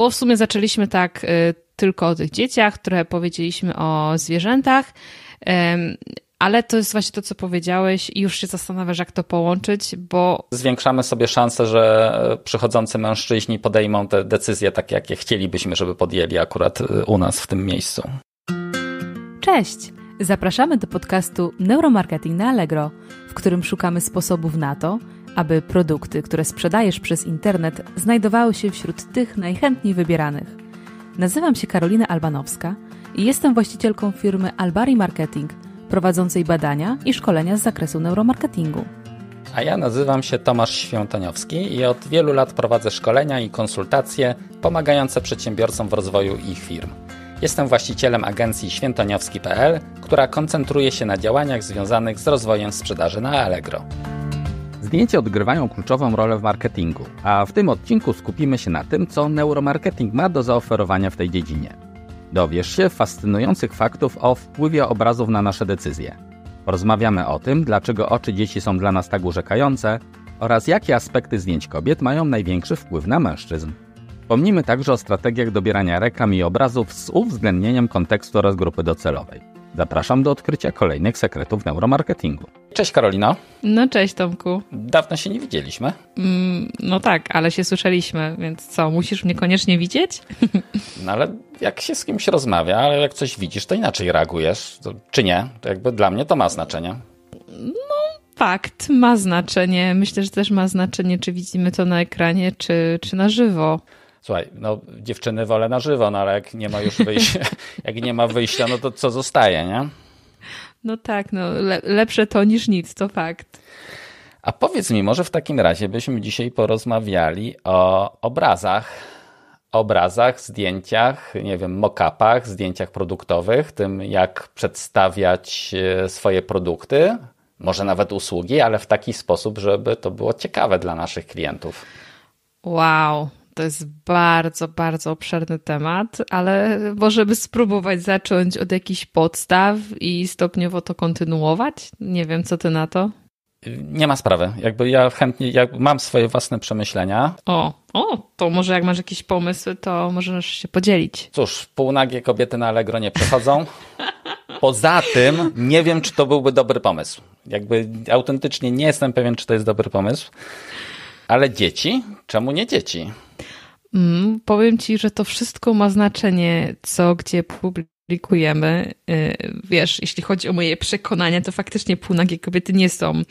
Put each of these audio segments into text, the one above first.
bo w sumie zaczęliśmy tak y, tylko o tych dzieciach, które powiedzieliśmy o zwierzętach, ale to jest właśnie to, co powiedziałeś i już się zastanawiasz, jak to połączyć, bo... Zwiększamy sobie szanse, że przychodzący mężczyźni podejmą te decyzje takie, jakie chcielibyśmy, żeby podjęli akurat y, u nas w tym miejscu. Cześć! Zapraszamy do podcastu Neuromarketing na Allegro, w którym szukamy sposobów na to, aby produkty, które sprzedajesz przez internet, znajdowały się wśród tych najchętniej wybieranych. Nazywam się Karolina Albanowska i jestem właścicielką firmy Albari Marketing, prowadzącej badania i szkolenia z zakresu neuromarketingu. A ja nazywam się Tomasz Świątaniowski i od wielu lat prowadzę szkolenia i konsultacje pomagające przedsiębiorcom w rozwoju ich firm. Jestem właścicielem agencji świętoniowski.pl, która koncentruje się na działaniach związanych z rozwojem sprzedaży na Allegro. Zdjęcia odgrywają kluczową rolę w marketingu, a w tym odcinku skupimy się na tym, co neuromarketing ma do zaoferowania w tej dziedzinie. Dowiesz się fascynujących faktów o wpływie obrazów na nasze decyzje. Porozmawiamy o tym, dlaczego oczy dzieci są dla nas tak urzekające oraz jakie aspekty zdjęć kobiet mają największy wpływ na mężczyzn. Pomnimy także o strategiach dobierania reklam i obrazów z uwzględnieniem kontekstu oraz grupy docelowej. Zapraszam do odkrycia kolejnych sekretów neuromarketingu. Cześć Karolina. No cześć Tomku. Dawno się nie widzieliśmy. Mm, no tak, ale się słyszeliśmy, więc co, musisz mnie koniecznie widzieć? No ale jak się z kimś rozmawia, ale jak coś widzisz, to inaczej reagujesz, to, czy nie? To jakby dla mnie to ma znaczenie. No fakt, ma znaczenie. Myślę, że też ma znaczenie, czy widzimy to na ekranie, czy, czy na żywo słuchaj, no dziewczyny wolę na żywo, no ale jak nie ma już wyjścia, jak nie ma wyjścia, no to co zostaje, nie? No tak, no le lepsze to niż nic, to fakt. A powiedz mi, może w takim razie byśmy dzisiaj porozmawiali o obrazach, obrazach, zdjęciach, nie wiem, mockupach, zdjęciach produktowych, tym jak przedstawiać e, swoje produkty, może nawet usługi, ale w taki sposób, żeby to było ciekawe dla naszych klientów. Wow, to jest bardzo, bardzo obszerny temat, ale możemy spróbować zacząć od jakichś podstaw i stopniowo to kontynuować. Nie wiem, co ty na to? Nie ma sprawy. Jakby ja chętnie, ja mam swoje własne przemyślenia. O, o, to może jak masz jakieś pomysły, to możesz się podzielić. Cóż, półnagie kobiety na Allegro nie przechodzą. Poza tym nie wiem, czy to byłby dobry pomysł. Jakby autentycznie nie jestem pewien, czy to jest dobry pomysł. Ale dzieci? Czemu nie dzieci? Mm, powiem ci, że to wszystko ma znaczenie, co gdzie publikujemy. Y, wiesz, jeśli chodzi o moje przekonania, to faktycznie półnagie kobiety nie są y,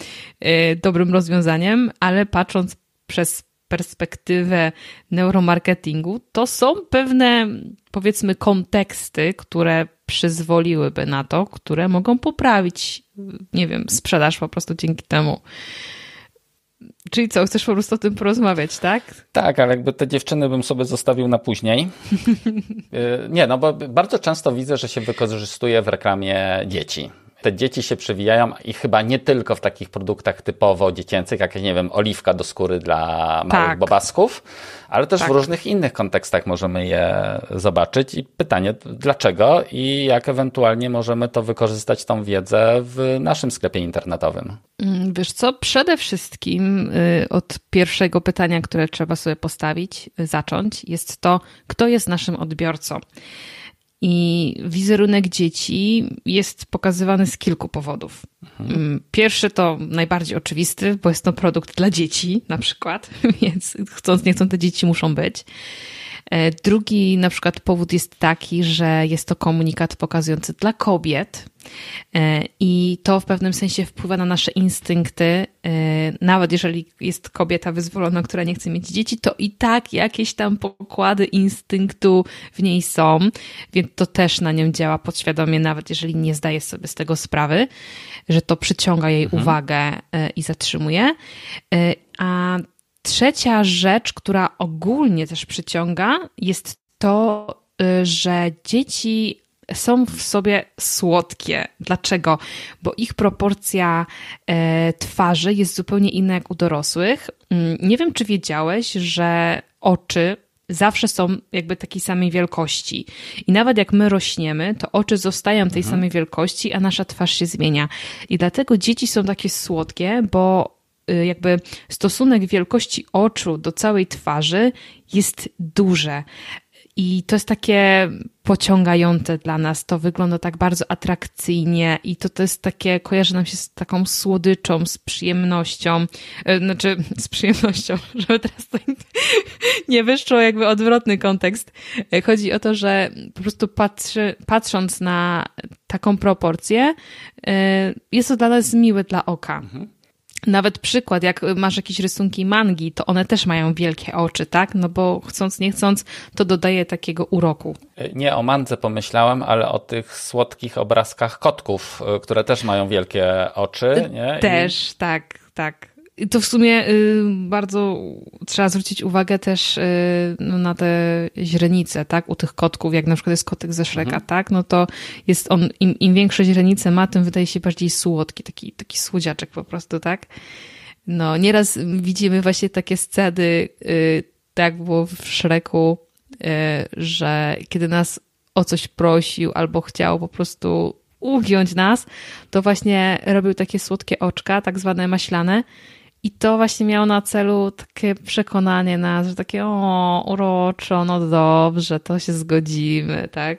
dobrym rozwiązaniem, ale patrząc przez perspektywę neuromarketingu, to są pewne, powiedzmy, konteksty, które przyzwoliłyby na to, które mogą poprawić, nie wiem, sprzedaż po prostu dzięki temu. Czyli co, chcesz po prostu o tym porozmawiać, tak? Tak, ale jakby te dziewczyny bym sobie zostawił na później. Y, nie, no bo bardzo często widzę, że się wykorzystuje w reklamie dzieci. Te dzieci się przewijają i chyba nie tylko w takich produktach typowo dziecięcych, jak nie wiem, oliwka do skóry dla małych tak. bobasków, ale też tak. w różnych innych kontekstach możemy je zobaczyć i pytanie dlaczego i jak ewentualnie możemy to wykorzystać tą wiedzę w naszym sklepie internetowym. Mm, wiesz co, przede wszystkim y, od pierwszego pytania, które trzeba sobie postawić, y, zacząć, jest to, kto jest naszym odbiorcą. I wizerunek dzieci jest pokazywany z kilku powodów. Mhm. Mm, pierwszy to najbardziej oczywisty, bo jest to produkt dla dzieci na przykład, więc chcąc nie chcąc te dzieci muszą być. E, drugi na przykład powód jest taki, że jest to komunikat pokazujący dla kobiet e, i to w pewnym sensie wpływa na nasze instynkty. E, nawet jeżeli jest kobieta wyzwolona, która nie chce mieć dzieci, to i tak jakieś tam pokłady instynktu w niej są, więc to też na nią działa podświadomie, nawet jeżeli nie zdaje sobie z tego sprawy, że to przyciąga jej mhm. uwagę i zatrzymuje. A Trzecia rzecz, która ogólnie też przyciąga, jest to, y, że dzieci są w sobie słodkie. Dlaczego? Bo ich proporcja e, twarzy jest zupełnie inna jak u dorosłych. Mm, nie wiem, czy wiedziałeś, że oczy zawsze są jakby takiej samej wielkości. I nawet jak my rośniemy, to oczy zostają tej mhm. samej wielkości, a nasza twarz się zmienia. I dlatego dzieci są takie słodkie, bo Y, jakby stosunek wielkości oczu do całej twarzy jest duże. I to jest takie pociągające dla nas. To wygląda tak bardzo atrakcyjnie i to, to jest takie, kojarzy nam się z taką słodyczą, z przyjemnością. Y, znaczy, z przyjemnością, żeby teraz to nie wyszło jakby odwrotny kontekst. Y, chodzi o to, że po prostu patrzy, patrząc na taką proporcję, jest to dla nas miłe dla oka. Mhm nawet przykład, jak masz jakieś rysunki mangi, to one też mają wielkie oczy, tak? No bo chcąc, nie chcąc, to dodaje takiego uroku. E, nie o mandze pomyślałem, ale o tych słodkich obrazkach kotków, e, które też mają wielkie oczy, e, nie? Też, I... tak, tak. To w sumie y, bardzo trzeba zwrócić uwagę też y, no, na te źrenice, tak? U tych kotków, jak na przykład jest kotek ze Szreka, mhm. tak? No to jest on, im, im większe źrenice ma, tym wydaje się bardziej słodki, taki, taki słodziaczek po prostu, tak? No, nieraz widzimy właśnie takie sceny, y, tak było w Szreku, że kiedy nas o coś prosił albo chciał po prostu ugiąć nas, to właśnie robił takie słodkie oczka, tak zwane maślane, i to właśnie miało na celu takie przekonanie nas, że takie o, uroczo, no dobrze, to się zgodzimy, tak?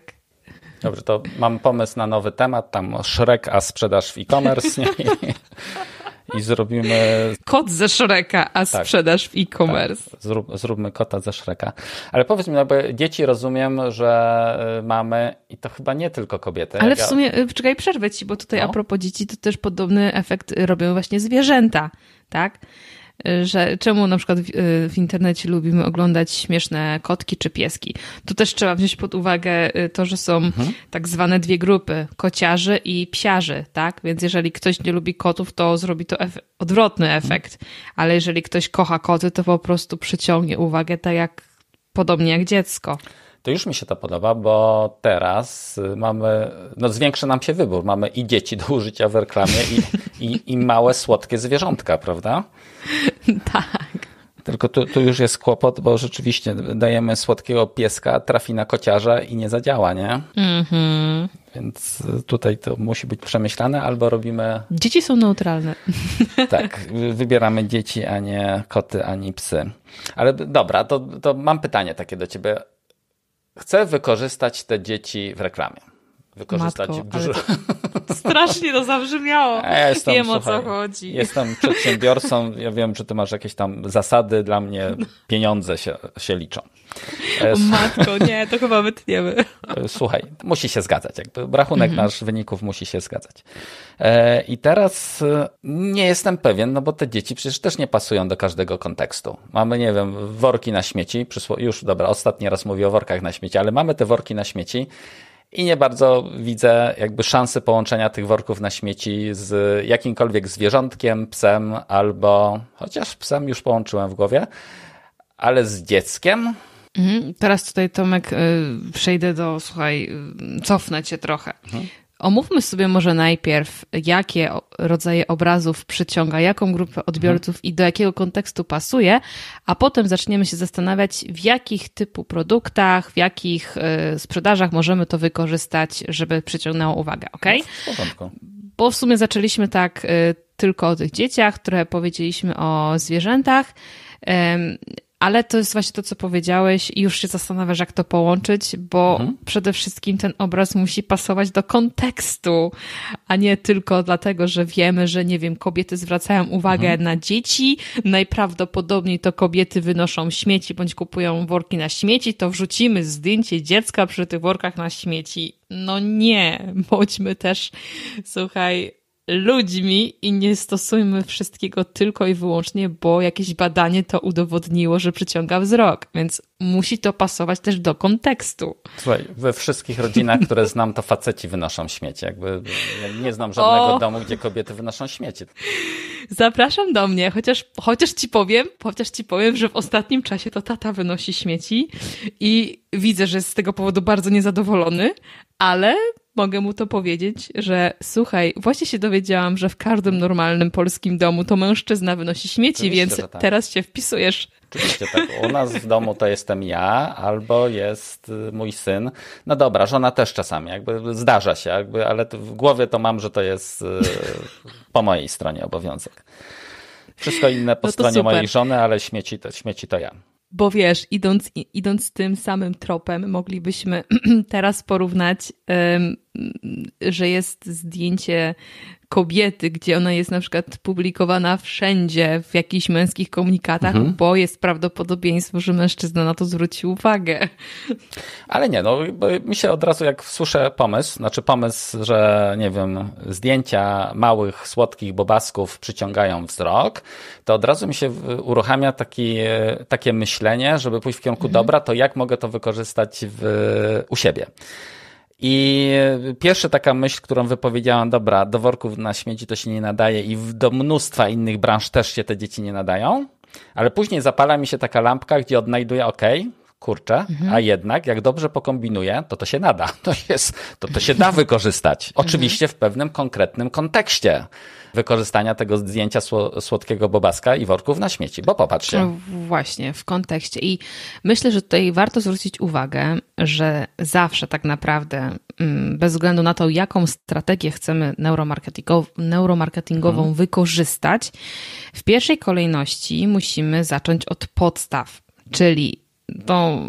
Dobrze, to mam pomysł na nowy temat, tam Shrek, a sprzedaż w e-commerce. i zrobimy. Kot ze Szreka, a tak, sprzedaż w e-commerce. Tak. Zrób, zróbmy kota ze Szreka. Ale powiedz mi, no bo dzieci rozumiem, że y, mamy, i to chyba nie tylko kobiety. Ale w sumie, ja... Y, czekaj, przerwę ci, bo tutaj no. a propos dzieci, to też podobny efekt y, robią właśnie zwierzęta tak? Że czemu na przykład w, y, w, internecie lubimy oglądać śmieszne kotki czy pieski? Tu też trzeba wziąć pod uwagę y, to, że są mhm. tak zwane dwie grupy, kociarzy i psiarzy, tak? Więc jeżeli ktoś nie lubi kotów, to zrobi to ef odwrotny mhm. efekt, ale jeżeli ktoś kocha koty, to po prostu przyciągnie uwagę tak jak podobnie jak dziecko to już mi się to podoba, bo teraz y, mamy, no zwiększy nam się wybór. Mamy i dzieci do użycia w reklamie, i, i, i małe, słodkie zwierzątka, prawda? Tak. Tylko tu, tu, już jest kłopot, bo rzeczywiście dajemy słodkiego pieska, trafi na kociarza i nie zadziała, nie? Mhm. Więc y, tutaj to musi być przemyślane, albo robimy. Dzieci są neutralne. Tak, wybieramy dzieci, a nie koty, ani psy. Ale dobra, to, to mam pytanie takie do ciebie. Chcę wykorzystać te dzieci w reklamie wykorzystać Matko, dużo. Strasznie to zabrzmiało. Ja jestem, wiem słuchaj, o co chodzi. Jestem przedsiębiorcą, ja wiem, że ty masz jakieś tam zasady, dla mnie no. pieniądze się, się liczą. E, matko, nie, to chyba wytniemy. E, słuchaj, musi się zgadzać, jakby rachunek mhm. nasz wyników musi się zgadzać. E, I teraz nie jestem pewien, no bo te dzieci przecież też nie pasują do każdego kontekstu. Mamy, nie wiem, worki na śmieci, już dobra, ostatni raz mówię o workach na śmieci, ale mamy te worki na śmieci i nie bardzo widzę jakby szansy połączenia tych worków na śmieci z jakimkolwiek zwierzątkiem, psem albo chociaż psem już połączyłem w głowie, ale z dzieckiem. Mhm. Teraz tutaj Tomek y, przejdę do, słuchaj, y, cofnę cię trochę. Mhm. Omówmy sobie może najpierw, jakie rodzaje obrazów przyciąga, jaką grupę mhm. odbiorców mhm. i do jakiego kontekstu pasuje, a potem zaczniemy się zastanawiać, w jakich typu produktach, w jakich e, sprzedażach możemy to wykorzystać, żeby przyciągnęło uwagę, ok? No, Bo w sumie zaczęliśmy tak e, tylko o tych dzieciach, które powiedzieliśmy o zwierzętach ale to jest właśnie to, co powiedziałeś, i już się zastanawiasz, jak to połączyć, bo mhm. przede wszystkim ten obraz musi pasować do kontekstu, a nie tylko dlatego, że wiemy, że nie wiem, kobiety zwracają uwagę mhm. na dzieci, najprawdopodobniej to kobiety wynoszą śmieci bądź kupują worki na śmieci, to wrzucimy zdjęcie dziecka przy tych workach na śmieci. No nie, bądźmy też, słuchaj, ludźmi i nie stosujmy wszystkiego tylko i wyłącznie, bo jakieś badanie to udowodniło, że przyciąga wzrok, więc musi to pasować też do kontekstu. Słuchaj, we wszystkich rodzinach, które znam, to faceci wynoszą śmieci. Jakby nie znam żadnego o. domu, gdzie kobiety wynoszą śmieci. Zapraszam do mnie, chociaż, chociaż ci powiem, chociaż ci powiem, że w ostatnim czasie to tata wynosi śmieci i widzę, że jest z tego powodu bardzo niezadowolony, ale mogę mu to powiedzieć, że słuchaj, właśnie się dowiedziałam, że w każdym normalnym polskim domu to mężczyzna wynosi śmieci, Oczywiście, więc tak. teraz się wpisujesz. Oczywiście tak. U nas w domu to jestem ja, albo jest y, mój syn. No dobra, żona też czasami, jakby zdarza się, jakby, ale w głowie to mam, że to jest y, po mojej stronie obowiązek. Wszystko inne po no stronie super. mojej żony, ale śmieci to, śmieci to ja bo wiesz, idąc, idąc tym samym tropem, moglibyśmy teraz porównać że jest zdjęcie kobiety, gdzie ona jest na przykład publikowana wszędzie w jakichś męskich komunikatach, mhm. bo jest prawdopodobieństwo, że mężczyzna na to zwróci uwagę. Ale nie, no mi się od razu jak słyszę pomysł, znaczy pomysł, że nie wiem, zdjęcia małych, słodkich bobasków przyciągają wzrok, to od razu mi się uruchamia taki, takie myślenie, żeby pójść w kierunku mhm. dobra, to jak mogę to wykorzystać w, u siebie. I pierwsza taka myśl, którą wypowiedziałam, dobra, do worków na śmieci to się nie nadaje i do mnóstwa innych branż też się te dzieci nie nadają, ale później zapala mi się taka lampka, gdzie odnajduję, ok, kurczę, mhm. a jednak jak dobrze pokombinuję, to to się nada, to, jest, to, to się da mhm. wykorzystać. Mhm. Oczywiście w pewnym konkretnym kontekście wykorzystania tego zdjęcia słodkiego bobaska i worków na śmieci, bo popatrzcie. No właśnie, w kontekście. I myślę, że tutaj warto zwrócić uwagę, że zawsze tak naprawdę, mm, bez względu na to, jaką strategię chcemy neuromarketingową mhm. wykorzystać, w pierwszej kolejności musimy zacząć od podstaw czyli to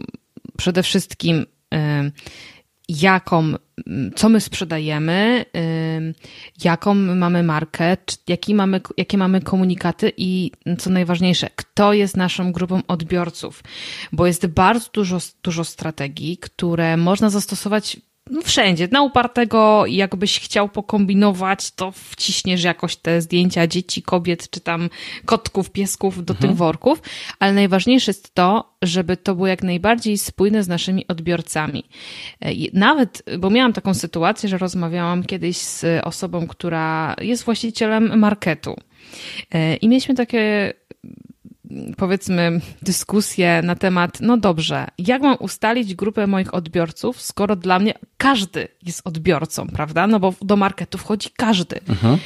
przede wszystkim jaką, co my sprzedajemy, jaką mamy markę, jaki mamy, jakie mamy komunikaty i co najważniejsze, kto jest naszą grupą odbiorców, bo jest bardzo dużo, dużo strategii, które można zastosować no wszędzie, na upartego, jakbyś chciał pokombinować, to wciśniesz jakoś te zdjęcia dzieci, kobiet, czy tam kotków, piesków do mhm. tych worków, ale najważniejsze jest to, żeby to było jak najbardziej spójne z naszymi odbiorcami. E, nawet, bo miałam taką sytuację, że rozmawiałam kiedyś z osobą, która jest właścicielem marketu. E, I mieliśmy takie powiedzmy dyskusję na temat, no dobrze, jak mam ustalić grupę moich odbiorców, skoro dla mnie każdy jest odbiorcą, prawda? No bo do marketu wchodzi każdy. Aha. Mhm.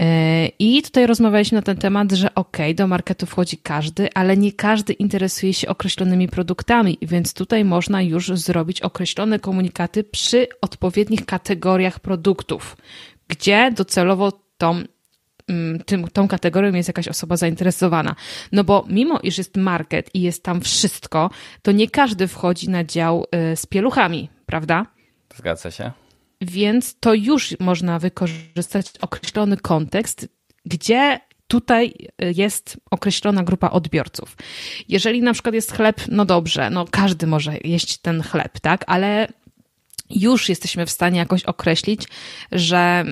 E, I tutaj rozmawialiśmy na ten temat, że okej, okay, do marketu wchodzi każdy, ale nie każdy interesuje się określonymi produktami, więc tutaj można już zrobić określone komunikaty przy odpowiednich kategoriach produktów, gdzie docelowo tą Mm, tym, tą kategorią jest jakaś osoba zainteresowana. No bo mimo, iż jest market i jest tam wszystko, to nie każdy wchodzi na dział y, z pieluchami, prawda? Zgadza się. Więc to już można wykorzystać określony kontekst, gdzie tutaj y, jest określona grupa odbiorców. Jeżeli na przykład jest chleb, no dobrze, no każdy może jeść ten chleb, tak, ale już jesteśmy w stanie jakoś określić, że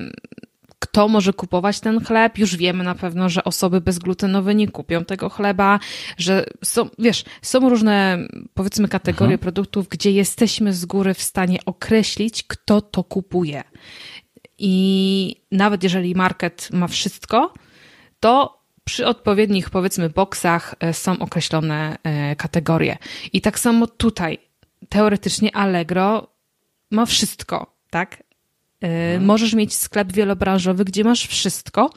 kto może kupować ten chleb. Już wiemy na pewno, że osoby bezglutenowe nie kupią tego chleba, że są, wiesz, są różne, powiedzmy, kategorie Aha. Mhm. produktów, gdzie jesteśmy z góry w stanie określić, kto to kupuje. I nawet jeżeli market ma wszystko, to przy odpowiednich, powiedzmy, boksach e, są określone e, kategorie. I tak samo tutaj, teoretycznie Allegro ma wszystko, tak? Hmm. Możesz mieć sklep wielobranżowy, gdzie masz wszystko,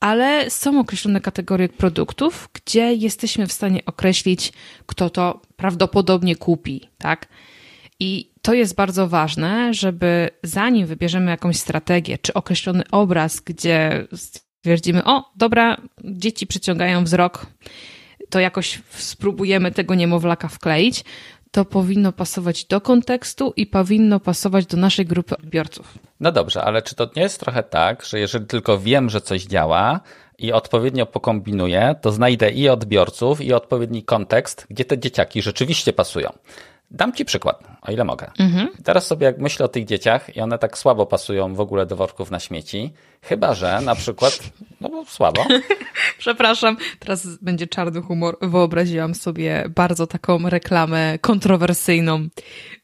ale są określone kategorie produktów, gdzie jesteśmy w stanie określić, kto to prawdopodobnie kupi, tak? I to jest bardzo ważne, żeby zanim wybierzemy jakąś strategię czy określony obraz, gdzie stwierdzimy, o, dobra, dzieci przyciągają wzrok, to jakoś spróbujemy tego niemowlaka wkleić, to powinno pasować do kontekstu i powinno pasować do naszej grupy odbiorców. No dobrze, ale czy to nie jest trochę tak, że jeżeli tylko wiem, że coś działa i odpowiednio pokombinuję, to znajdę i odbiorców, i odpowiedni kontekst, gdzie te dzieciaki rzeczywiście pasują. Dam ci przykład, o ile mogę. Mhm. Teraz sobie jak myślę o tych dzieciach i one tak słabo pasują w ogóle do worków na śmieci, chyba że na przykład, no bo słabo. Przepraszam, teraz będzie czarny humor. Wyobraziłam sobie bardzo taką reklamę kontrowersyjną.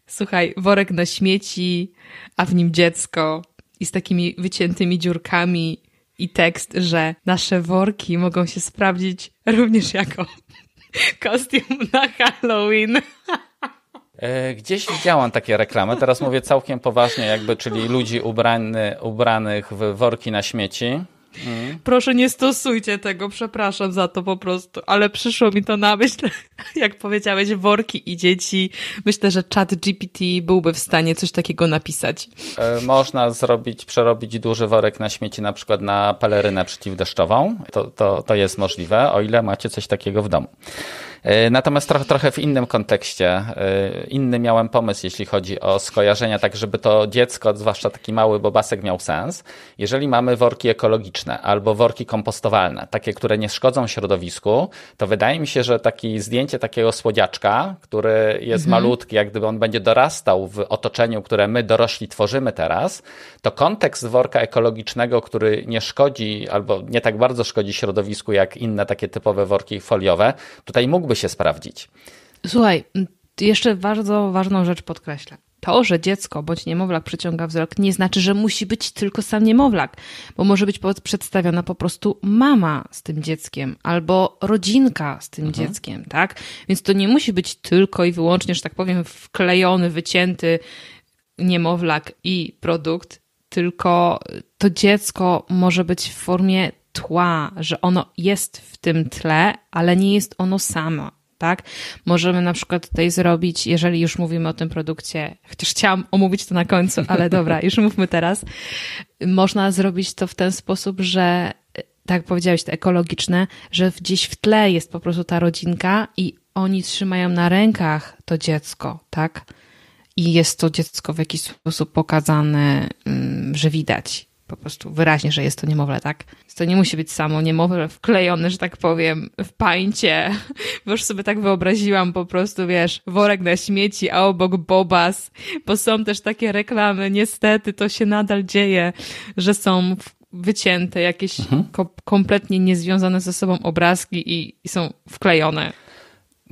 Słuchaj, worek na śmieci, a w nim dziecko i z takimi wyciętymi dziurkami i tekst, że nasze worki mogą się sprawdzić również jako kostium na Halloween. E, gdzieś widziałam takie reklamy, teraz mówię całkiem poważnie, jakby, czyli ludzi ubrany, ubranych w worki na śmieci. Mm. Proszę nie stosujcie tego, przepraszam za to po prostu, ale przyszło mi to na myśl, jak powiedziałeś, worki i dzieci. Myślę, że chat GPT byłby w stanie coś takiego napisać. E, można zrobić, przerobić duży worek na śmieci na przykład na pelerynę przeciwdeszczową. To, to, to jest możliwe, o ile macie coś takiego w domu. E, natomiast trochę, trochę w innym kontekście, e, inny miałem pomysł, jeśli chodzi o skojarzenia, tak żeby to dziecko, zwłaszcza taki mały bobasek, miał sens. Jeżeli mamy worki ekologiczne albo worki kompostowalne, takie, które nie szkodzą środowisku, to wydaje mi się, że takie zdjęcie takiego słodziaczka, który jest mhm. malutki, jak gdyby on będzie dorastał w otoczeniu, które my dorośli tworzymy teraz, to kontekst worka ekologicznego, który nie szkodzi albo nie tak bardzo szkodzi środowisku jak inne takie typowe worki foliowe, tutaj mógłby mogły się sprawdzić. Słuchaj, jeszcze bardzo ważną rzecz podkreślę. To, że dziecko bądź niemowlak przyciąga wzrok, nie znaczy, że musi być tylko sam niemowlak, bo może być przedstawiona po prostu mama z tym dzieckiem albo rodzinka z tym mhm. dzieckiem, tak? Więc to nie musi być tylko i wyłącznie, że tak powiem, wklejony, wycięty niemowlak i produkt, tylko to dziecko może być w formie tła, że ono jest w tym tle, ale nie jest ono samo. Tak? Możemy na przykład tutaj zrobić, jeżeli już mówimy o tym produkcie, chociaż chciałam omówić to na końcu, ale dobra, już mówmy teraz. Można zrobić to w ten sposób, że e, tak powiedziałeś, to ekologiczne, że gdzieś w tle jest po prostu ta rodzinka i oni trzymają na rękach to dziecko, tak? I jest to dziecko w jakiś sposób pokazane, mm, że widać po prostu wyraźnie, że jest to niemowlę, tak? To nie musi być samo niemowlę wklejone, że tak powiem, w pańcie. Bo już sobie tak wyobraziłam po prostu, wiesz, worek na śmieci, a obok bobas, bo są też takie reklamy, niestety to się nadal dzieje, że są wycięte jakieś mhm. kompletnie niezwiązane ze sobą obrazki i, i są wklejone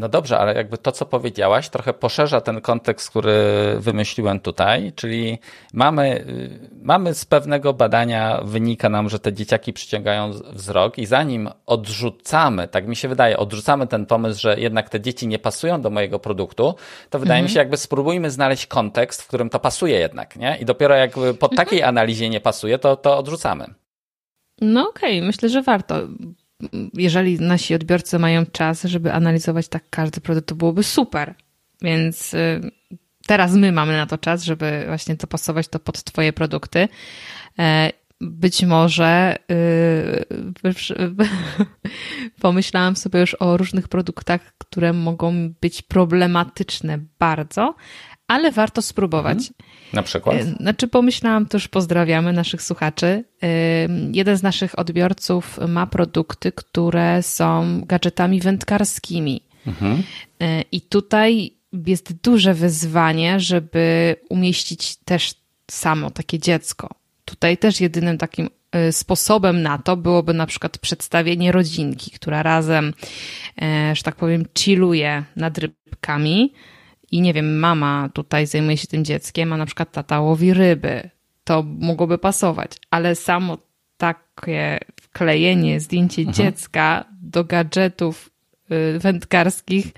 no dobrze, ale jakby to, co powiedziałaś, trochę poszerza ten kontekst, który wymyśliłem tutaj, czyli mamy, y, mamy z pewnego badania wynika nam, że te dzieciaki przyciągają wzrok i zanim odrzucamy, tak mi się wydaje, odrzucamy ten pomysł, że jednak te dzieci nie pasują do mojego produktu, to wydaje mhm. mi się, jakby spróbujmy znaleźć kontekst, w którym to pasuje jednak, nie? I dopiero jakby po mhm. takiej analizie nie pasuje, to, to odrzucamy. No okej, okay, myślę, że warto jeżeli nasi odbiorcy mają czas, żeby analizować tak każdy produkt, to byłoby super. Więc y, teraz my mamy na to czas, żeby właśnie dopasować to pod Twoje produkty. E, być może y, pomyślałam sobie już o różnych produktach, które mogą być problematyczne bardzo, ale warto spróbować. Mhm. Na przykład? E, znaczy pomyślałam, już pozdrawiamy naszych słuchaczy. E, jeden z naszych odbiorców ma produkty, które są gadżetami wędkarskimi. Mhm. E, I tutaj jest duże wyzwanie, żeby umieścić też samo takie dziecko. Tutaj też jedynym takim sposobem na to byłoby na przykład przedstawienie rodzinki, która razem, że tak powiem, chilluje nad rybkami i nie wiem, mama tutaj zajmuje się tym dzieckiem, a na przykład tata łowi ryby. To mogłoby pasować, ale samo takie wklejenie, zdjęcie Aha. Mhm. dziecka do gadżetów y, wędkarskich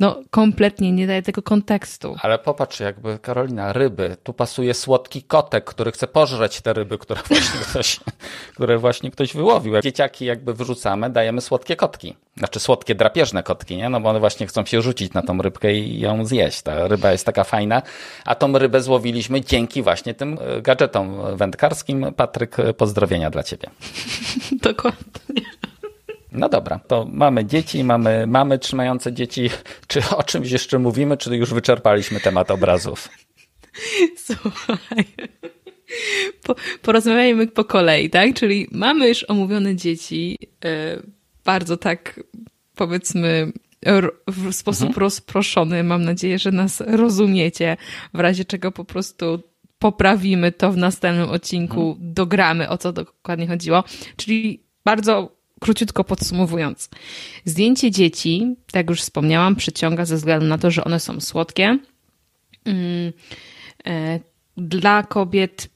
no kompletnie nie daje tego kontekstu. Ale popatrz, jakby Karolina, ryby. Tu pasuje słodki kotek, który chce pożreć te ryby, które właśnie ktoś, które właśnie ktoś wyłowił. Jak dzieciaki jakby wyrzucamy, dajemy słodkie kotki. Znaczy słodkie, drapieżne kotki, nie? No bo one właśnie chcą się rzucić na tą rybkę i ją zjeść. Ta ryba jest taka fajna, a tą rybę złowiliśmy dzięki właśnie tym e, gadżetom wędkarskim. Patryk, e, pozdrowienia dla ciebie. Dokładnie. No dobra, to mamy dzieci, mamy mamy trzymające dzieci. Czy o czymś jeszcze mówimy, czy już wyczerpaliśmy temat obrazów? Słuchaj. Po, porozmawiajmy po kolei, tak? Czyli mamy już omówione dzieci, yy, bardzo tak powiedzmy w sposób mhm. rozproszony. Mam nadzieję, że nas rozumiecie. W razie czego po prostu poprawimy to w następnym odcinku, mhm. dogramy o co dokładnie chodziło. Czyli bardzo króciutko podsumowując, zdjęcie dzieci, tak jak już wspomniałam, przyciąga ze względu na to, że one są słodkie. Mm, e, dla kobiet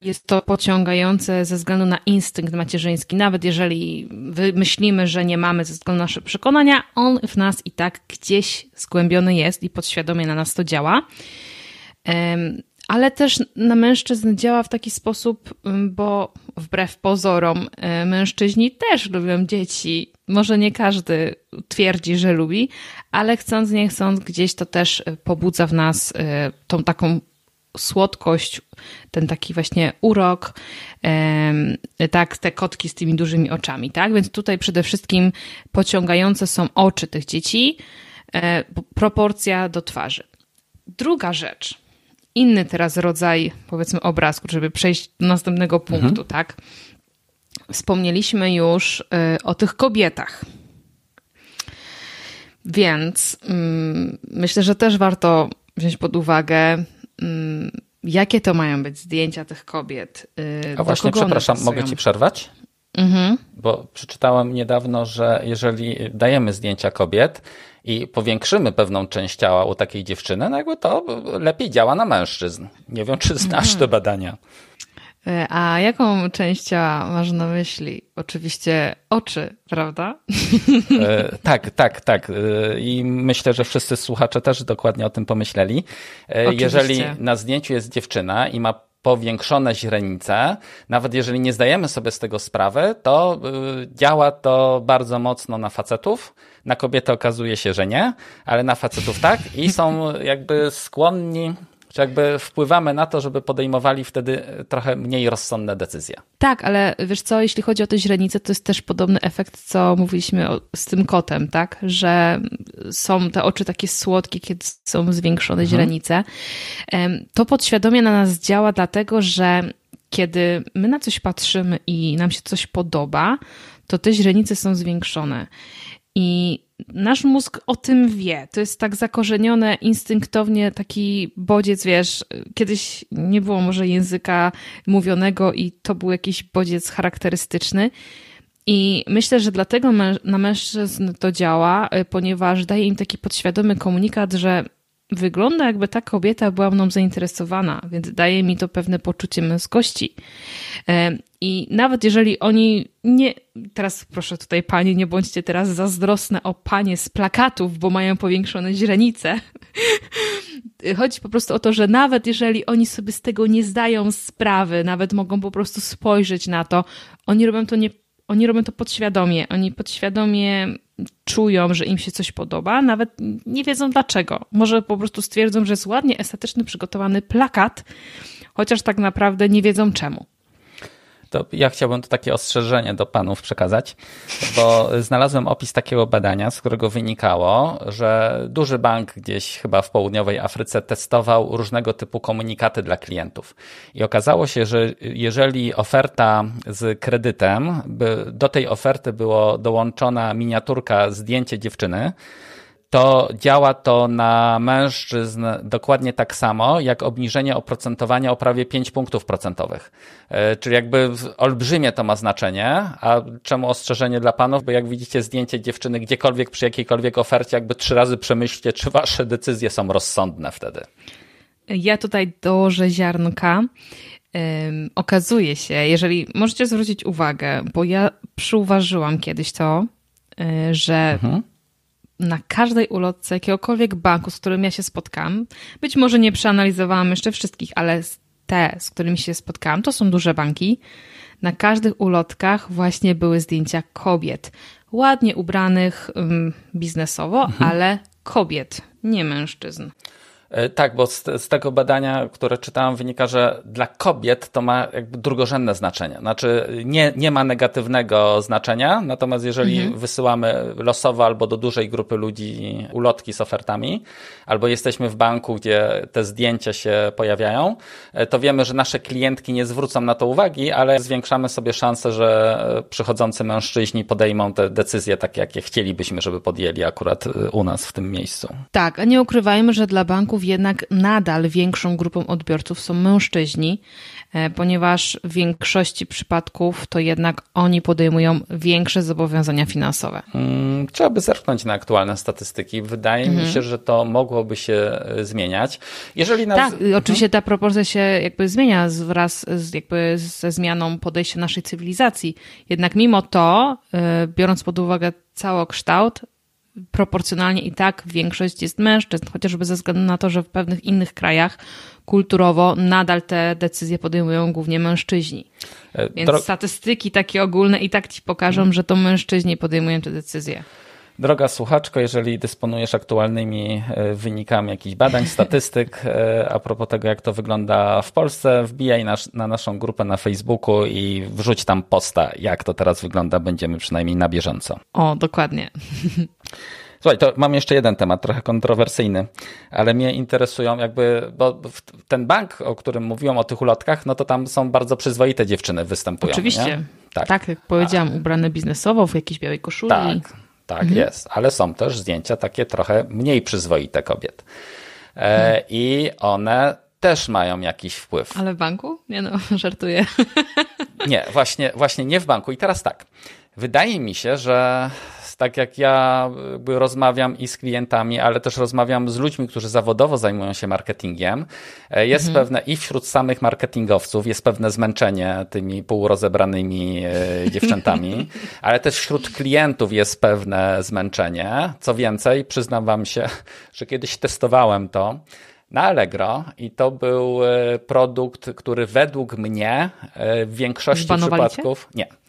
jest to pociągające ze względu na instynkt macierzyński. Nawet jeżeli myślimy, że nie mamy ze względu na nasze przekonania, on w nas i tak gdzieś zgłębiony jest i podświadomie na nas to działa ale też na mężczyzn działa w taki sposób, bo wbrew pozorom y, mężczyźni też lubią dzieci. Może nie każdy twierdzi, że lubi, ale chcąc, nie chcąc, gdzieś to też y, pobudza w nas y, tą taką słodkość, ten taki właśnie urok, tak, te kotki z tymi dużymi oczami, tak? Więc tutaj przede wszystkim pociągające są oczy tych dzieci, proporcja do twarzy. Druga rzecz, inny teraz rodzaj, powiedzmy, obrazku, żeby przejść do następnego mhm. punktu, mhm. tak? Wspomnieliśmy już y, o tych kobietach. Więc mm, myślę, że też warto wziąć pod uwagę, mm, jakie to mają być zdjęcia tych kobiet. Y, A właśnie, przepraszam, mogę ci przerwać? Mhm. Bo przeczytałam niedawno, że jeżeli dajemy zdjęcia kobiet, i powiększymy pewną część ciała u takiej dziewczyny, no jakby to lepiej działa na mężczyzn. Nie wiem, czy znasz te mhm. badania. E, a jaką część ciała masz na myśli? Oczywiście oczy, prawda? E, tak, tak, tak. E, I myślę, że wszyscy słuchacze też dokładnie o tym pomyśleli. jeżeli na zdjęciu jest dziewczyna i ma powiększone źrenice, nawet jeżeli nie zdajemy sobie z tego sprawy, to y, działa to bardzo mocno na facetów. Na kobiety okazuje się, że nie, ale na facetów tak i są jakby skłonni czy jakby wpływamy na to, żeby podejmowali wtedy e, trochę mniej rozsądne decyzje. Tak, ale wiesz co, jeśli chodzi o te źrenice, to jest też podobny efekt, co mówiliśmy o, z tym kotem, tak? Że są te oczy takie słodkie, kiedy są zwiększone mhm. źrenice. To podświadomie na nas działa, dlatego że kiedy my na coś patrzymy i nam się coś podoba, to te źrenice są zwiększone. I nasz mózg o tym wie. To jest tak zakorzenione instynktownie, taki bodziec, wiesz, kiedyś nie było może języka mówionego i to był jakiś bodziec charakterystyczny. I myślę, że dlatego na mężczyzn to działa, y, ponieważ daje im taki podświadomy komunikat, że Wygląda, jakby ta kobieta była mną zainteresowana, więc daje mi to pewne poczucie męskości. E, I nawet jeżeli oni nie. Teraz proszę tutaj, panie, nie bądźcie teraz zazdrosne o panie z plakatów, bo mają powiększone źrenice. Chodzi po prostu o to, że nawet jeżeli oni sobie z tego nie zdają sprawy, nawet mogą po prostu spojrzeć na to, oni robią to nie oni robią to podświadomie. Oni podświadomie czują, że im się coś podoba, nawet nie wiedzą dlaczego. Może po prostu stwierdzą, że jest ładnie estetyczny, przygotowany plakat, chociaż tak naprawdę nie wiedzą czemu. To ja chciałbym to takie ostrzeżenie do panów przekazać, bo znalazłem opis takiego badania, z którego wynikało, że duży bank gdzieś chyba w południowej Afryce testował różnego typu komunikaty dla klientów. I okazało się, że jeżeli oferta z kredytem, do tej oferty było dołączona miniaturka zdjęcie dziewczyny, to działa to na mężczyzn dokładnie tak samo, jak obniżenie oprocentowania o prawie 5 punktów procentowych. E, czyli jakby olbrzymie to ma znaczenie, a czemu ostrzeżenie dla panów? Bo jak widzicie zdjęcie dziewczyny gdziekolwiek, przy jakiejkolwiek ofercie, jakby trzy razy przemyślcie, czy wasze decyzje są rozsądne wtedy. Ja tutaj dołożę ziarnka. okazuje się, jeżeli możecie zwrócić uwagę, bo ja przyuważyłam kiedyś to, e, że mhm na każdej ulotce jakiegokolwiek banku, z którym ja się spotkam, być może nie przeanalizowałam jeszcze wszystkich, ale te, z którymi się spotkałam, to są duże banki. Na każdych ulotkach właśnie były zdjęcia kobiet. Ładnie ubranych biznesowo, mhm. ale kobiet, nie mężczyzn. E, tak, bo z, z, tego badania, które czytałam, wynika, że dla kobiet to ma jakby drugorzędne znaczenie. Znaczy, nie, nie ma negatywnego znaczenia, natomiast jeżeli mhm. wysyłamy losowo albo do dużej grupy ludzi ulotki z ofertami, albo jesteśmy w banku, gdzie te zdjęcia się pojawiają, e, to wiemy, że nasze klientki nie zwrócą na to uwagi, ale zwiększamy sobie szansę, że przychodzący mężczyźni podejmą te decyzje tak, jakie chcielibyśmy, żeby podjęli akurat e, u nas w tym miejscu. Tak, a nie ukrywajmy, że dla banków filmów jednak nadal większą grupą odbiorców są mężczyźni, e, ponieważ w większości przypadków to jednak oni podejmują większe zobowiązania finansowe. Mm, trzeba by zerknąć na aktualne statystyki. Wydaje mhm. mi się, że to mogłoby się e, zmieniać. Jeżeli nas... Tak, mhm. oczywiście ta proporcja się jakby zmienia wraz z, jakby ze zmianą podejścia naszej cywilizacji. Jednak mimo to, e, biorąc pod uwagę całokształt, proporcjonalnie i tak większość jest mężczyzn, chociażby ze względu na to, że w pewnych innych krajach kulturowo nadal te decyzje podejmują głównie mężczyźni. E, Więc Dro... statystyki takie ogólne i tak ci pokażą, mhm. że to mężczyźni podejmują te decyzje. Droga słuchaczko, jeżeli dysponujesz aktualnymi e, wynikami jakichś badań, statystyk e, a propos tego, jak to wygląda w Polsce, wbijaj na naszą grupę na Facebooku i wrzuć tam posta, jak to teraz wygląda. Będziemy przynajmniej na bieżąco. O, dokładnie. Słuchaj, to mam jeszcze jeden temat, trochę kontrowersyjny, ale mnie interesują jakby, bo ten bank, o którym mówiłam o tych ulotkach, no to tam są bardzo przyzwoite dziewczyny występują. Oczywiście. Nie? Tak. tak, jak powiedziałam, A. ubrane biznesowo, w jakiejś białej koszuli. Tak, tak mhm. jest, ale są też zdjęcia takie trochę mniej przyzwoite kobiet. E, mhm. I one też mają jakiś wpływ. Ale w banku? Nie no, żartuję. Nie, właśnie, właśnie nie w banku. I teraz tak. Wydaje mi się, że tak jak ja rozmawiam i z klientami, ale też rozmawiam z ludźmi, którzy zawodowo zajmują się marketingiem, e, jest mhm. pewne i wśród samych marketingowców jest pewne zmęczenie tymi półrozebranymi e, dziewczętami, ale też wśród klientów jest pewne zmęczenie. Co więcej, przyznam wam się, że kiedyś testowałem to na Allegro i to był e, produkt, który według mnie w większości przypadków. Nie,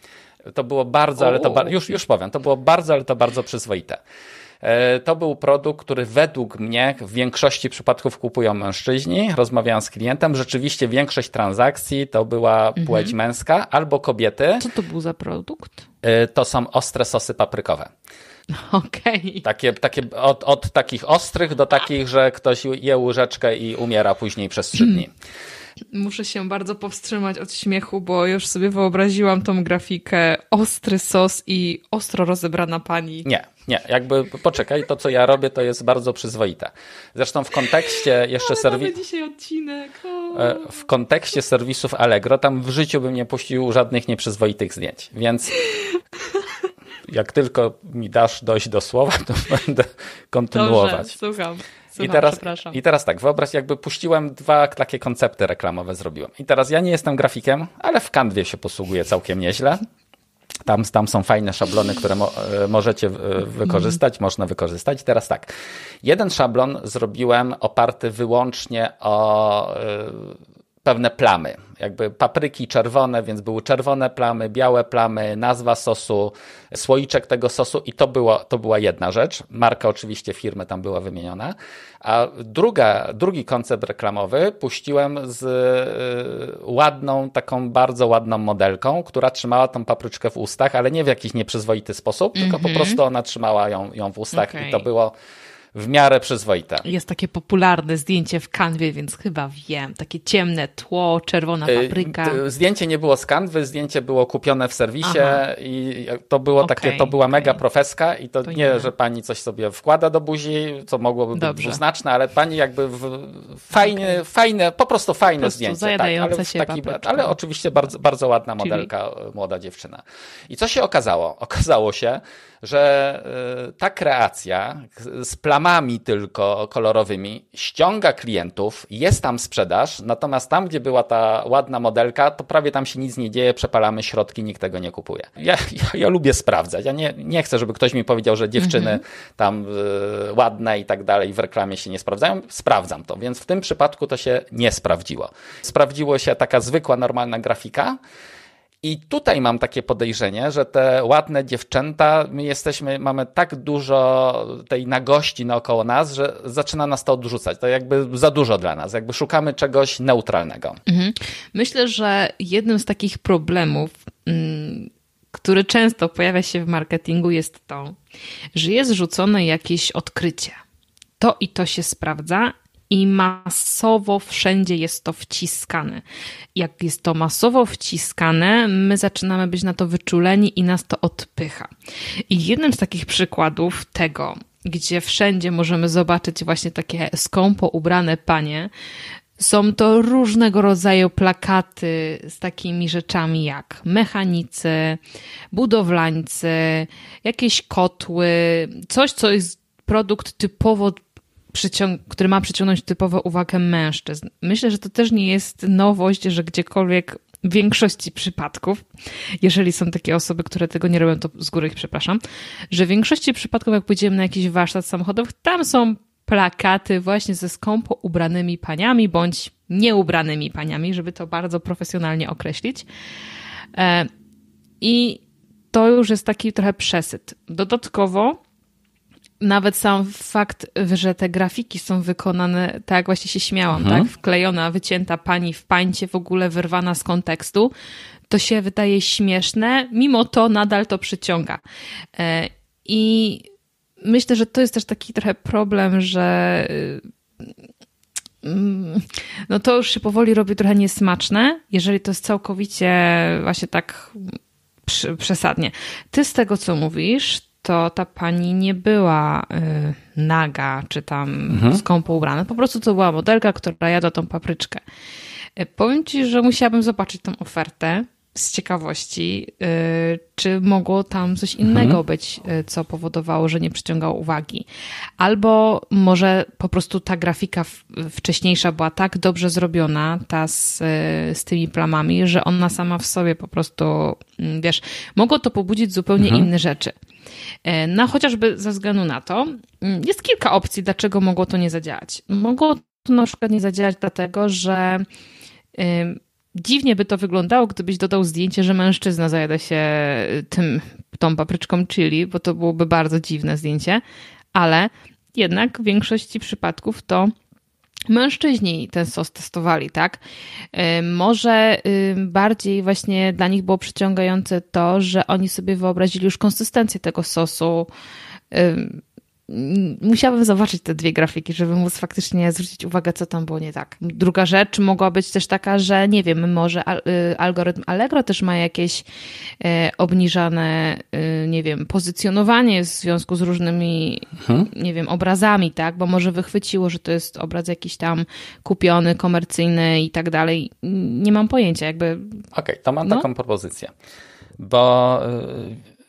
to było bardzo, ale to ba- już, już powiem, to było bardzo, ale to bardzo przyzwoite. E, to był produkt, który według mnie w większości przypadków kupują mężczyźni. Rozmawiałam z klientem. Rzeczywiście większość transakcji to była mhm. płeć męska albo kobiety. Co to był za produkt? E, to są ostre sosy paprykowe. Okej. Okay. Takie, takie od, od takich ostrych do takich, że ktoś je łyżeczkę i umiera później przez trzy dni. muszę się bardzo powstrzymać od śmiechu, bo już sobie wyobraziłam tą grafikę ostry sos i ostro rozebrana pani. Nie, nie, jakby poczekaj, to co ja robię to jest bardzo przyzwoite. Zresztą w kontekście jeszcze serwisu... dzisiaj odcinek. O. E, w kontekście serwisów Allegro tam w życiu bym nie puścił żadnych nieprzyzwoitych zdjęć, więc jak tylko mi dasz dojść do słowa, to będę kontynuować. Dobrze, słucham. Słucham, I, teraz, I teraz tak, wyobraź, jakby puściłem dwa takie koncepty reklamowe, zrobiłem. I teraz ja nie jestem grafikiem, ale w kanwie się posługuję całkiem nieźle. Tam, tam są fajne szablony, które mo e, możecie e, wykorzystać, można wykorzystać. Teraz tak. Jeden szablon zrobiłem oparty wyłącznie o e, pewne plamy. Jakby papryki czerwone, więc były czerwone plamy, białe plamy, nazwa sosu, słoiczek tego sosu i to, było, to była jedna rzecz. Marka oczywiście firmy tam była wymieniona. A druga, drugi koncept reklamowy puściłem z y, ładną, taką bardzo ładną modelką, która trzymała tą papryczkę w ustach, ale nie w jakiś nieprzyzwoity sposób, mm -hmm. tylko po mhm. prostu ona trzymała ją, ją w ustach okay. i to było w miarę przyzwoita. Jest takie popularne zdjęcie w kanwie, więc chyba wiem. Takie ciemne tło, czerwona papryka. Y, y, zdjęcie nie było z kanwy, zdjęcie było kupione w serwisie Aha. i to było okay, takie, to była okay. mega profeska i to, to nie, że pani coś sobie wkłada do buzi, co mogłoby Dobrze. być dwuznaczne, ale pani jakby w fajne, okay. fajne, po prostu fajne po prostu zdjęcie. Tak, ale, się taki, ale oczywiście bardzo, bardzo ładna modelka, Czyli... młoda dziewczyna. I co się okazało? Okazało się, że y, ta kreacja z plamami tylko kolorowymi ściąga klientów, jest tam sprzedaż, natomiast tam, gdzie była ta ładna modelka, to prawie tam się nic nie dzieje, przepalamy środki, nikt tego nie kupuje. Ja, ja, ja lubię sprawdzać. Ja nie, nie chcę, żeby ktoś mi powiedział, że dziewczyny mhm. tam y, ładne i tak dalej w reklamie się nie sprawdzają. Sprawdzam to, więc w tym przypadku to się nie sprawdziło. Sprawdziło się taka zwykła, normalna grafika. I tutaj mam takie podejrzenie, że te ładne dziewczęta, my jesteśmy, mamy tak dużo tej nagości naokoło nas, że zaczyna nas to odrzucać. To jakby za dużo dla nas, jakby szukamy czegoś neutralnego. Mhm. Myślę, że jednym z takich problemów, mm, który często pojawia się w marketingu, jest to, że jest rzucone jakieś odkrycie. To i to się sprawdza i masowo wszędzie jest to wciskane. Jak jest to masowo wciskane, my zaczynamy być na to wyczuleni i nas to odpycha. I jednym z takich przykładów tego, gdzie wszędzie możemy zobaczyć właśnie takie skąpo ubrane panie, są to różnego rodzaju plakaty z takimi rzeczami jak mechanicy, budowlańcy, jakieś kotły, coś, co jest produkt typowo przycią- który ma przyciągnąć typowo uwagę mężczyzn. Myślę, że to też nie jest nowość, że gdziekolwiek w większości przypadków, jeżeli są takie osoby, które tego nie robią, to z góry ich przepraszam, że w większości przypadków, jak pójdziemy na jakiś warsztat samochodowy, tam są plakaty właśnie ze skąpo ubranymi paniami bądź nieubranymi paniami, żeby to bardzo profesjonalnie określić. E, I to już jest taki trochę przesyt. Dodatkowo nawet sam fakt, że te grafiki są wykonane, tak właśnie się śmiałam, mhm. tak, wklejona, wycięta pani w pańcie, w ogóle wyrwana z kontekstu, to się wydaje śmieszne, mimo to nadal to przyciąga. E, I myślę, że to jest też taki trochę problem, że y, mm, no to już się powoli robi trochę niesmaczne, jeżeli to jest całkowicie właśnie tak przesadnie. Ty z tego, co mówisz, to ta pani nie była y, naga czy tam mhm. skąpo ubrana. Po prostu to była modelka, która jadła tą papryczkę. Y, powiem ci, że musiałabym zobaczyć tą ofertę z ciekawości, y, czy mogło tam coś mhm. innego mhm. być, y, co powodowało, że nie przyciągało uwagi. Albo może po prostu ta grafika wcześniejsza była tak dobrze zrobiona, ta z, y, z tymi plamami, że ona sama w sobie po prostu, mm, wiesz, mogło to pobudzić zupełnie mhm. inne rzeczy. E, no chociażby ze względu na to, mm, jest kilka opcji, dlaczego mogło to nie zadziałać. Mogło to na przykład nie zadziałać dlatego, że y, dziwnie by to wyglądało, gdybyś dodał zdjęcie, że mężczyzna zajada się y, tym, tą papryczką chili, bo to byłoby bardzo dziwne zdjęcie, ale jednak w większości przypadków to Mężczyźni ten sos testowali, tak? E, może y, bardziej właśnie dla nich było przyciągające to, że oni sobie wyobrazili już konsystencję tego sosu musiałabym zobaczyć te dwie grafiki, żeby móc faktycznie zwrócić uwagę, co tam było nie tak. Druga rzecz mogła być też taka, że nie wiem, może y, algorytm Allegro też ma jakieś y, obniżane, y, nie wiem, pozycjonowanie w związku z różnymi, nie wiem, obrazami, tak? Bo może wychwyciło, że to jest obraz jakiś tam kupiony, komercyjny i tak dalej. Nie mam pojęcia, jakby. Okej, okay, to mam no? taką propozycję bo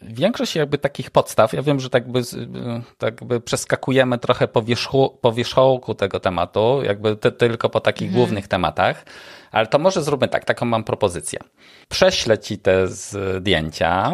większość jakby takich podstaw, ja wiem, że tak by, y, tak by przeskakujemy trochę po, wierzchu, po wierzchołku tego tematu, jakby te, tylko po takich mhm. głównych tematach, ale to może zróbmy tak, taką mam propozycję. Prześlę ci te y, zdjęcia,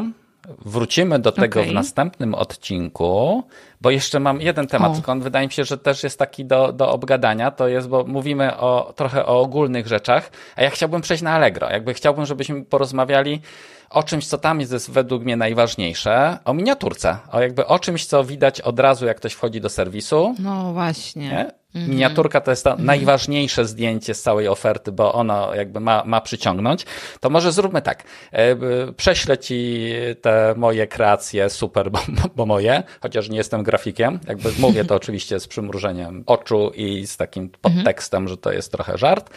Wrócimy do tego okay. w następnym odcinku, bo jeszcze mam jeden temat, o. tylko on wydaje mi się, że też jest taki do, do obgadania, to jest, bo mówimy o, trochę o ogólnych rzeczach, a ja chciałbym przejść na Allegro. Jakby chciałbym, żebyśmy porozmawiali o czymś, co tam jest według mnie najważniejsze, o miniaturce, o jakby o czymś, co widać od razu, jak ktoś wchodzi do serwisu. No właśnie. Nie? Mhm. miniaturka to jest to mhm. najważniejsze zdjęcie z całej oferty, bo ono jakby ma, ma przyciągnąć, to może zróbmy tak. E, prześlę ci te moje kreacje, super, bo, bo moje, chociaż nie jestem grafikiem. Jakby mówię to oczywiście z przymrużeniem oczu i z takim podtekstem, mhm. że to jest trochę żart.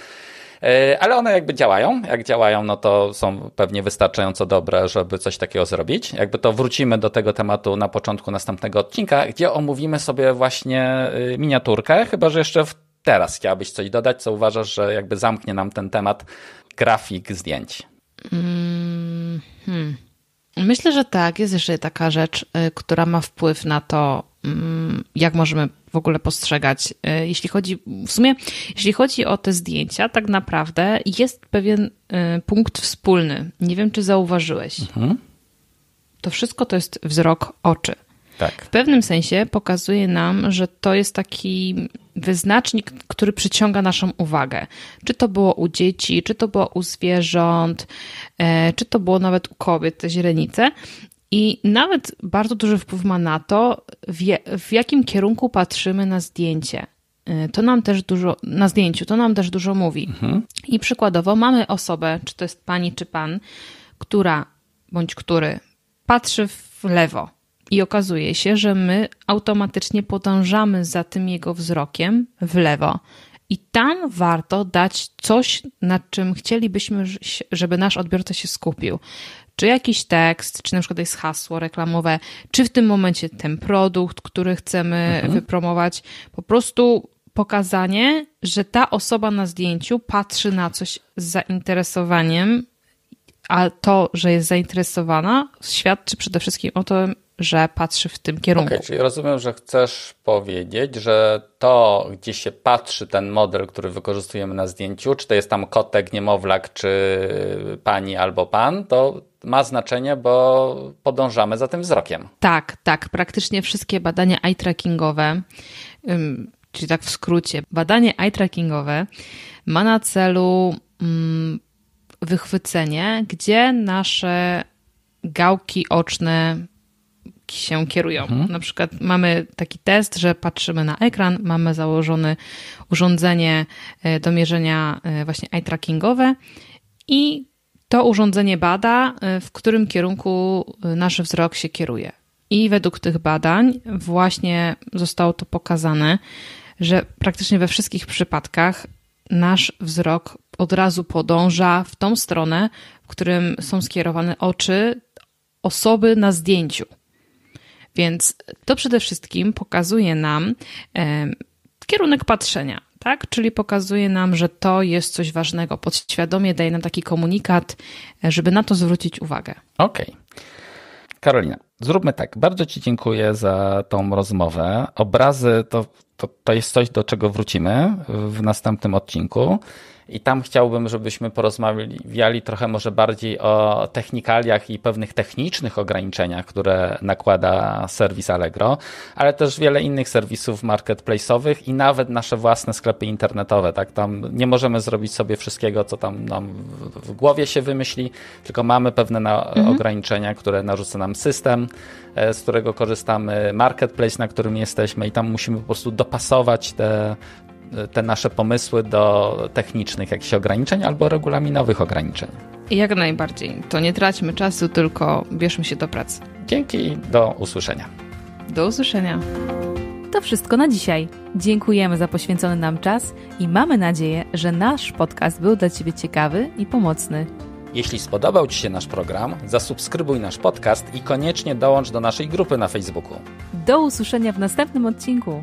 E, ale one jakby działają. Jak działają, no to są pewnie wystarczająco dobre, żeby coś takiego zrobić. Jakby to wrócimy do tego tematu na początku następnego odcinka, gdzie omówimy sobie właśnie y, miniaturkę, chyba że jeszcze w teraz chciałabyś coś dodać, co uważasz, że jakby zamknie nam ten temat grafik zdjęć. Mm, hmm. Myślę, że tak. Jest jeszcze taka rzecz, y, która ma wpływ na to, Mm, jak możemy w ogóle postrzegać. E, jeśli chodzi, w sumie, jeśli chodzi o te zdjęcia, tak naprawdę jest pewien e, punkt wspólny. Nie wiem, czy zauważyłeś. Mhm. To wszystko to jest wzrok oczy. Tak. W pewnym sensie pokazuje nam, że to jest taki wyznacznik, który przyciąga naszą uwagę. Czy to było u dzieci, czy to było u zwierząt, e, czy to było nawet u kobiet, te źrenice. I nawet bardzo duży wpływ ma na to, w, jakim kierunku patrzymy na zdjęcie. Y, to nam też dużo, na zdjęciu, to nam też dużo mówi. Mhm. I przykładowo mamy osobę, czy to jest pani, czy pan, która bądź który patrzy w lewo i okazuje się, że my automatycznie podążamy za tym jego wzrokiem w lewo. I tam warto dać coś, nad czym chcielibyśmy, żeby nasz odbiorca się skupił czy jakiś tekst, czy na przykład jest hasło reklamowe, czy w tym momencie ten produkt, który chcemy mhm. wypromować. Po prostu pokazanie, że ta osoba na zdjęciu patrzy na coś z zainteresowaniem, a to, że jest zainteresowana, świadczy przede wszystkim o tym, że patrzy w tym kierunku. Okay, czyli rozumiem, że chcesz powiedzieć, że to, gdzie się patrzy ten model, który wykorzystujemy na zdjęciu, czy to jest tam kotek, niemowlak, czy pani albo pan, to ma znaczenie, bo podążamy za tym wzrokiem. Tak, tak. Praktycznie wszystkie badania eye trackingowe, czyli tak w skrócie, badanie eye trackingowe ma na celu wychwycenie, gdzie nasze gałki oczne się kierują. Mhm. Na przykład mamy taki test, że patrzymy na ekran, mamy założone urządzenie e, do mierzenia e, właśnie eye trackingowe i to urządzenie bada, y, w którym kierunku y, nasz wzrok się kieruje. I według tych badań właśnie zostało to pokazane, że praktycznie we wszystkich przypadkach nasz wzrok od razu podąża w tą stronę, w którym są skierowane oczy osoby na zdjęciu. Więc to przede wszystkim pokazuje nam e, kierunek patrzenia tak? Czyli pokazuje nam, że to jest coś ważnego. Podświadomie daje nam taki komunikat, żeby na to zwrócić uwagę. Okej. Okay. Karolina, zróbmy tak. Bardzo Ci dziękuję za tą rozmowę. Obrazy to, to, to jest coś, do czego wrócimy w następnym odcinku. I tam chciałbym, żebyśmy porozmawiali trochę może bardziej o technikaliach i pewnych technicznych ograniczeniach, które nakłada serwis Allegro, ale też wiele innych serwisów marketplace'owych i nawet nasze własne sklepy internetowe. Tak? Tam nie możemy zrobić sobie wszystkiego, co tam nam w głowie się wymyśli, tylko mamy pewne mhm. ograniczenia, które narzuca nam system, e, z którego korzystamy, marketplace, na którym jesteśmy i tam musimy po prostu dopasować te te nasze pomysły do technicznych jakichś ograniczeń albo regulaminowych ograniczeń. Jak najbardziej. To nie traćmy czasu, tylko bierzmy się do pracy. Dzięki i do usłyszenia. Do usłyszenia. To wszystko na dzisiaj. Dziękujemy za poświęcony nam czas i mamy nadzieję, że nasz podcast był dla Ciebie ciekawy i pomocny. Jeśli spodobał Ci się nasz program, zasubskrybuj nasz podcast i koniecznie dołącz do naszej grupy na Facebooku. Do usłyszenia w następnym odcinku.